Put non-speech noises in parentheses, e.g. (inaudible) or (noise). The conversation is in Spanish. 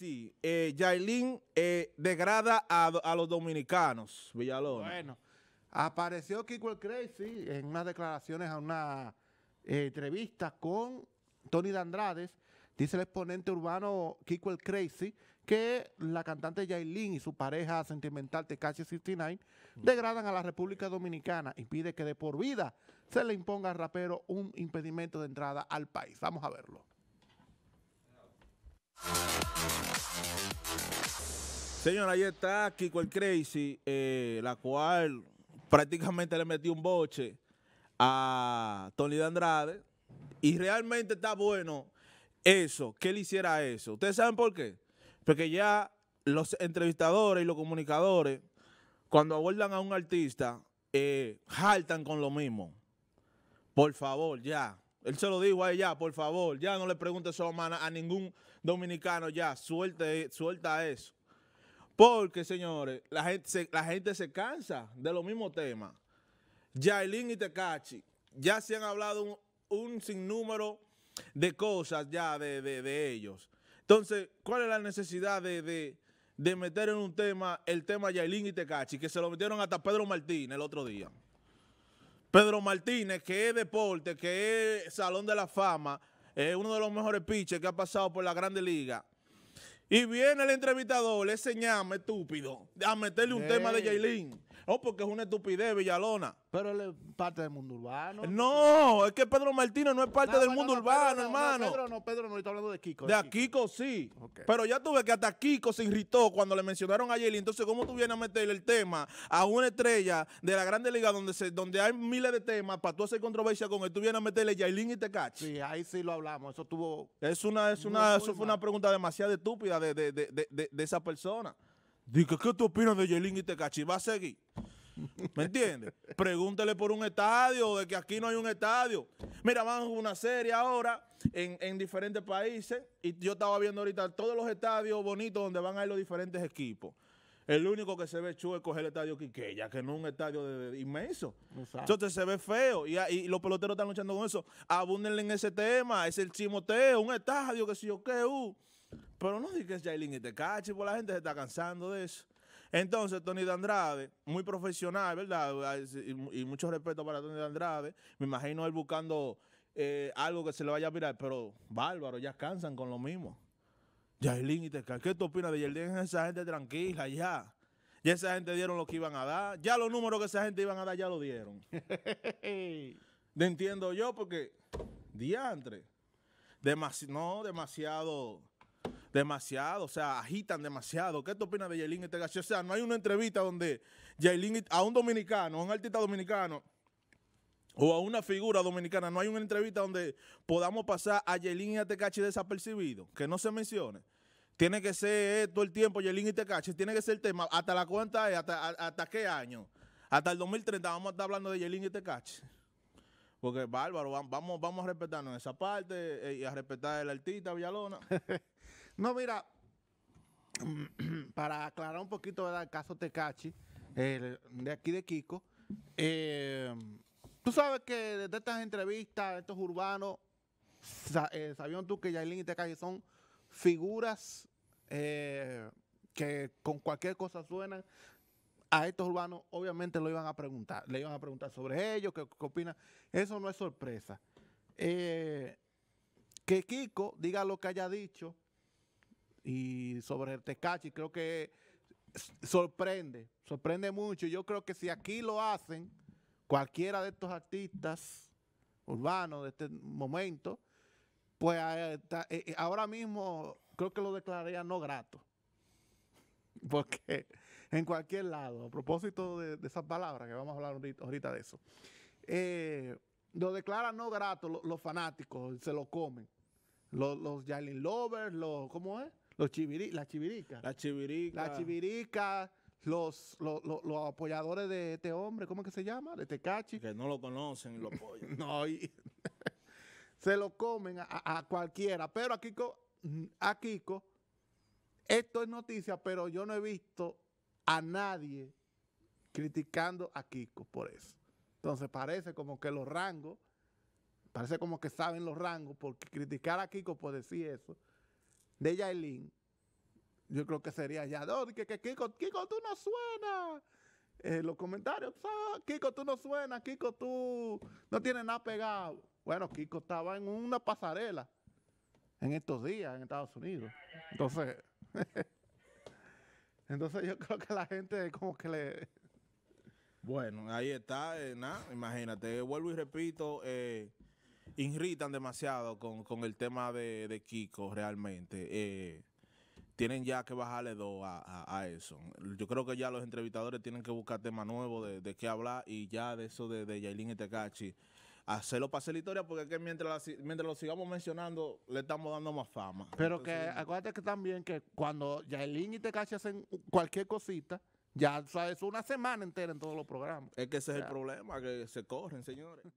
Sí, eh, eh, degrada a, los dominicanos, Villalón. Bueno, apareció Kiko el Crazy en unas declaraciones a una eh, entrevista con Tony Dandrades, dice el exponente urbano Kiko el Crazy, que la cantante Yailin y su pareja sentimental de Tekashi 69 mm. degradan a la República Dominicana y pide que de por vida se le imponga al rapero un impedimento de entrada al país. Vamos a verlo. Señora, ahí está Kiko el Crazy, eh, la cual prácticamente le metió un boche a Tony de Andrade. Y realmente está bueno eso, que él hiciera eso. ¿Ustedes saben por qué? Porque ya los entrevistadores y los comunicadores, cuando abordan a un artista, eh, jaltan con lo mismo. Por favor, ya. Él se lo dijo a ya, por favor, ya no le pregunte su a, a ningún dominicano, ya, suelte, suelta eso. Porque, señores, la gente, se, la gente se cansa de los mismos temas. Yailin y Tecachi, ya se han hablado un, sinnúmero de cosas ya de, ellos. Entonces, ¿cuál es la necesidad de, meter en un tema el tema Yailin y Tecachi, que se lo metieron hasta Pedro Martínez el otro día? Pedro Martínez, que es deporte, que es Salón de la Fama, es uno de los mejores pitchers que ha pasado por la Grande Liga. Y viene el entrevistador, le ñame estúpido, a meterle un tema de Jailin. No, oh, porque es una estupidez, Villalona. Pero él es parte del mundo urbano. No, es que Pedro Martínez no es parte ah, del mundo urbano, hermano. Pedro no, Pedro no, está hablando de Kiko. De, Kiko. sí. Pero ya tuve que hasta Kiko se irritó cuando le mencionaron a Yeli. Entonces, ¿cómo tú vienes a meterle el tema a una estrella de la Grande Liga donde se, donde hay miles de temas para tú hacer controversia con él? Tú vienes a meterle Yailin y te cachas. Sí, ahí sí lo hablamos. Eso tuvo. Es una, es una, fue una pregunta demasiado estúpida de, de esa persona. Dice, ¿qué tú opinas de Yelín y Tecachi? Va a seguir. ¿Me entiendes? (laughs) Pregúntale por un estadio, de que aquí no hay un estadio. Mira, van una serie ahora en, diferentes países y yo estaba viendo ahorita todos los estadios bonitos donde van a ir los diferentes equipos. El único que se ve chueco es el estadio Quiqueya, que no es un estadio de, inmenso. Entonces se ve feo y, los peloteros están luchando con eso. Abúndenle en ese tema, es el chimoteo, un estadio que si yo qué, uh. Pero no digas Jailin y Cache porque la gente se está cansando de eso. Entonces, Tony de Andrade, muy profesional, ¿verdad? Y, mucho respeto para Tony de Andrade. Me imagino él buscando eh, algo que se le vaya a mirar pero bárbaro, ya cansan con lo mismo. Jailin y Te Cache ¿qué tú opinas de día Esa gente tranquila, ya. Ya esa gente dieron lo que iban a dar. Ya los números que esa gente iban a dar, ya lo dieron. (laughs) Entiendo yo, porque diantre. no, demasiado Demasiado, o sea, agitan demasiado. ¿Qué tú opinas de y Tecachi? O sea, no hay una entrevista donde Yailin a un dominicano, a un artista dominicano, o a una figura dominicana, no hay una entrevista donde podamos pasar a Yelín y a Tecachi desapercibido, que no se mencione. Tiene que ser eh, todo el tiempo Yelín y Tecachi, tiene que ser el tema, hasta la cuenta hasta, hasta qué año, hasta el 2030 vamos a estar hablando de Yelín y Tecachi. Porque bárbaro, vamos, vamos a respetarnos en esa parte eh, y a respetar el artista Villalona. (laughs) No, mira, (clears throat) para aclarar un poquito ¿verdad? el caso Tecachi, de aquí de Kiko, eh, tú sabes que desde estas entrevistas, estos urbanos, sabían tú que Yailin y Tecachi son figuras eh, que con cualquier cosa suenan. A estos urbanos obviamente lo iban a preguntar, le iban a preguntar sobre ellos, qué, opinan. Eso no es sorpresa. Eh, que Kiko diga lo que haya dicho y sobre el Tecachi creo que sorprende, sorprende mucho. Yo creo que si aquí lo hacen, cualquiera de estos artistas urbanos de este momento, pues eh, eh, ahora mismo creo que lo declararía no grato. (laughs) Porque en cualquier lado, a propósito de, esas palabras, que vamos a hablar ahorita, de eso, eh, lo declaran no grato los, fanáticos, se lo comen. Los, los Lovers, los, ¿cómo es? Los la chivirica. La chivirica. La chivirica. Los, los, apoyadores de este hombre, ¿cómo es que se llama? De Tecachi. Que no lo conocen y lo apoyan. (laughs) no, y (laughs) se lo comen a, cualquiera. Pero a Kiko, mm, a Kiko, esto es noticia, pero yo no he visto a nadie criticando a Kiko por eso. Entonces parece como que los rangos, parece como que saben los rangos, porque criticar a Kiko por decir eso, de Yailin, yo creo que sería ya, que, que Kiko, Kiko, tú no suenas. Eh, los comentarios, ah, Kiko, tú no suenas, Kiko, tú no tienes nada pegado. Bueno, Kiko estaba en una pasarela en estos días en Estados Unidos. Entonces, (laughs) entonces yo creo que la gente como que le... Bueno, ahí está, eh, imagínate, vuelvo y repito, eh, irritan demasiado con, el tema de, Kiko realmente. Eh, tienen ya que bajarle dos a, eso. Yo creo que ya los entrevistadores tienen que buscar temas nuevos de, de qué hablar y ya de eso de, de y Tecachi, hacerlo para hacer historia porque es que mientras, mientras lo sigamos mencionando le estamos dando más fama. Pero que acuérdate que también que cuando Yailin y Tecachi hacen cualquier cosita, ya sabes es una semana entera en todos los programas. Es que ese es el problema, que se corren, señores.